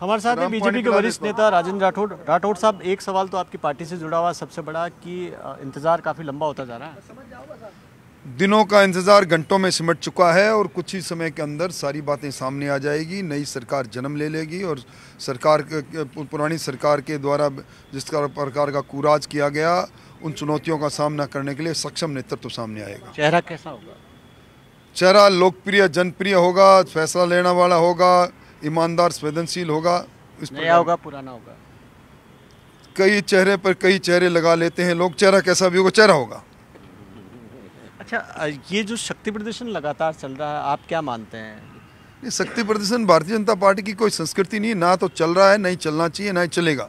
हमारे साथ बीजेपी के वरिष्ठ नेता राजेंद्र राठौड़ राठौड़ साहब एक सवाल तो आपकी पार्टी से जुड़ा हुआ सबसे बड़ा कि इंतज़ार काफ़ी लंबा होता जा रहा है दिनों का इंतज़ार घंटों में सिमट चुका है और कुछ ही समय के अंदर सारी बातें सामने आ जाएगी नई सरकार जन्म ले लेगी और सरकार पुरानी सरकार के द्वारा जिस प्रकार का कुराज किया गया उन चुनौतियों का सामना करने के लिए सक्षम नेतृत्व तो सामने आएगा चेहरा कैसा होगा चेहरा लोकप्रिय जनप्रिय होगा फैसला लेने वाला होगा ईमानदार संवेदनशील होगा इस नया होगा पुराना होगा कई चेहरे पर कई चेहरे लगा लेते हैं लोग चेहरा कैसा भी होगा चेहरा होगा अच्छा ये जो शक्ति प्रदर्शन लगातार चल रहा है आप क्या मानते हैं ये शक्ति प्रदर्शन भारतीय जनता पार्टी की कोई संस्कृति नहीं ना तो चल रहा है ना ही चलना चाहिए ना ही चलेगा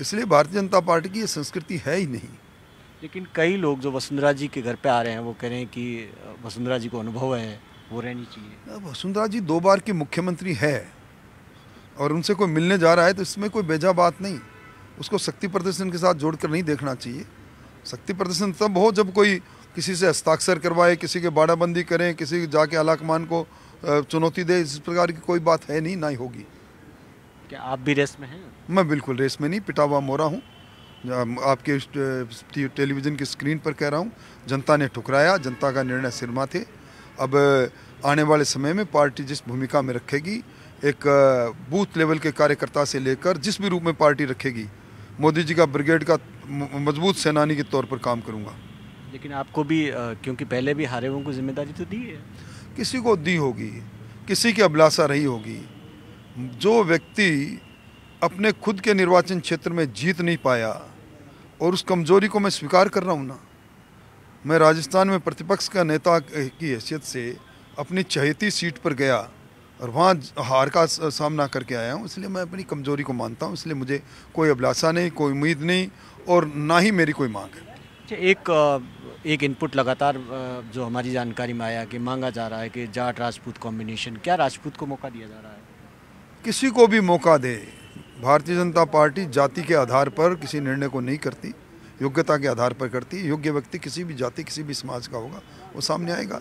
इसलिए भारतीय जनता पार्टी की ये संस्कृति है ही नहीं लेकिन कई लोग जो वसुंधरा जी के घर पे आ रहे हैं वो कह रहे हैं कि वसुंधरा जी को अनुभव है वो रहनी चाहिए वसुंधरा जी दो बार की मुख्यमंत्री है और उनसे कोई मिलने जा रहा है तो इसमें कोई बेजा बात नहीं उसको शक्ति प्रदर्शन के साथ जोड़कर नहीं देखना चाहिए शक्ति प्रदर्शन तब हो जब कोई किसी से हस्ताक्षर करवाए किसी के बाड़ाबंदी करें किसी जाके अलाकमान को चुनौती दे इस प्रकार की कोई बात है नहीं ना ही होगी क्या आप भी रेस में हैं मैं बिल्कुल रेस में नहीं पिटावा मोरा हूँ आपके टेलीविज़न की स्क्रीन पर कह रहा हूँ जनता ने ठुकराया जनता का निर्णय सिरमा थे अब आने वाले समय में पार्टी जिस भूमिका में रखेगी एक बूथ लेवल के कार्यकर्ता से लेकर जिस भी रूप में पार्टी रखेगी मोदी जी का ब्रिगेड का मजबूत सेनानी के तौर पर काम करूँगा लेकिन आपको भी क्योंकि पहले भी हारे हुए को जिम्मेदारी तो दी है किसी को दी होगी किसी की अभिलाषा रही होगी जो व्यक्ति अपने खुद के निर्वाचन क्षेत्र में जीत नहीं पाया और उस कमजोरी को मैं स्वीकार कर रहा हूँ ना मैं राजस्थान में प्रतिपक्ष का नेता की हैसियत से अपनी चहेती सीट पर गया और वहाँ हार का सामना करके आया हूँ इसलिए मैं अपनी कमज़ोरी को मानता हूँ इसलिए मुझे कोई अभिलाषा नहीं कोई उम्मीद नहीं और ना ही मेरी कोई मांग है अच्छा एक एक इनपुट लगातार जो हमारी जानकारी में आया कि मांगा जा रहा है कि जाट राजपूत कॉम्बिनेशन क्या राजपूत को मौका दिया जा रहा है किसी को भी मौका दे भारतीय जनता पार्टी जाति के आधार पर किसी निर्णय को नहीं करती योग्यता के आधार पर करती योग्य व्यक्ति किसी भी जाति किसी भी समाज का होगा वो सामने आएगा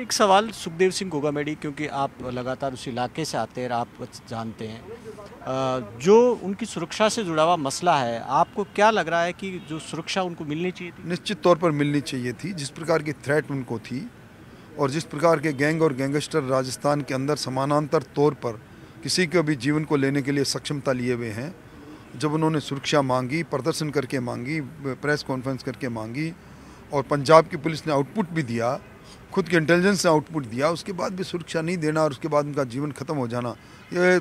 एक सवाल सुखदेव सिंह गोगा मेडी क्योंकि आप लगातार उस इलाके से आते हैं आप जानते हैं जो उनकी सुरक्षा से जुड़ा हुआ मसला है आपको क्या लग रहा है कि जो सुरक्षा उनको मिलनी चाहिए थी निश्चित तौर पर मिलनी चाहिए थी जिस प्रकार की थ्रेट उनको थी और जिस प्रकार के गैंग और गैंगस्टर राजस्थान के अंदर समानांतर तौर पर किसी के भी जीवन को लेने के लिए सक्षमता लिए हुए हैं जब उन्होंने सुरक्षा मांगी प्रदर्शन करके मांगी प्रेस कॉन्फ्रेंस करके मांगी और पंजाब की पुलिस ने आउटपुट भी दिया खुद के इंटेलिजेंस ने आउटपुट दिया उसके बाद भी सुरक्षा नहीं देना और उसके बाद उनका जीवन खत्म हो जाना ये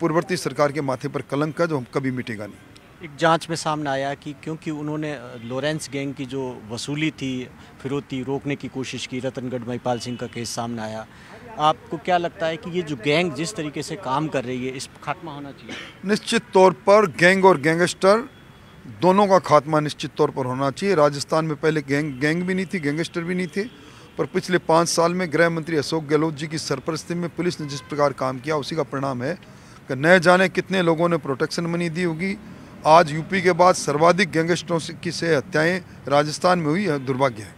पूर्ववर्ती सरकार के माथे पर कलंक का जो हम कभी मिटेगा नहीं एक जांच में सामने आया कि क्योंकि उन्होंने लॉरेंस गैंग की जो वसूली थी फिरौती रोकने की कोशिश की रतनगढ़ महिपाल सिंह का केस सामने आया आपको क्या लगता है कि ये जो गैंग जिस तरीके से काम कर रही है इस खात्मा होना चाहिए निश्चित तौर पर गैंग और गैंगस्टर दोनों का खात्मा निश्चित तौर पर होना चाहिए राजस्थान में पहले गैंग गैंग भी नहीं थी गैंगस्टर भी नहीं थे पर पिछले पाँच साल में गृह मंत्री अशोक गहलोत जी की सरपरस्ती में पुलिस ने जिस प्रकार काम किया उसी का परिणाम है कि नए जाने कितने लोगों ने प्रोटेक्शन मनी दी होगी आज यूपी के बाद सर्वाधिक गैंगस्टरों की से हत्याएं राजस्थान में हुई दुर्भाग्य है